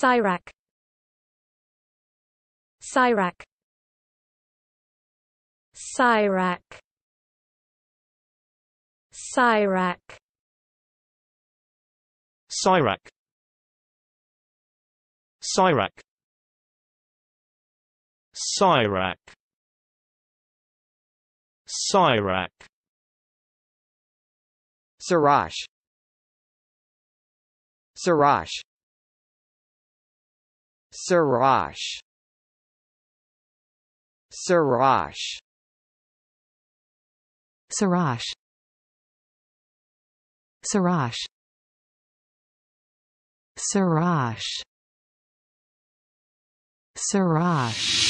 Cyrac. Cyrac. Cyrac. Cyrac. Cyrac. Cyrac. Cyrac. Sirac Siraj Siraj Siraj Siraj Siraj Siraj Siraj Siraj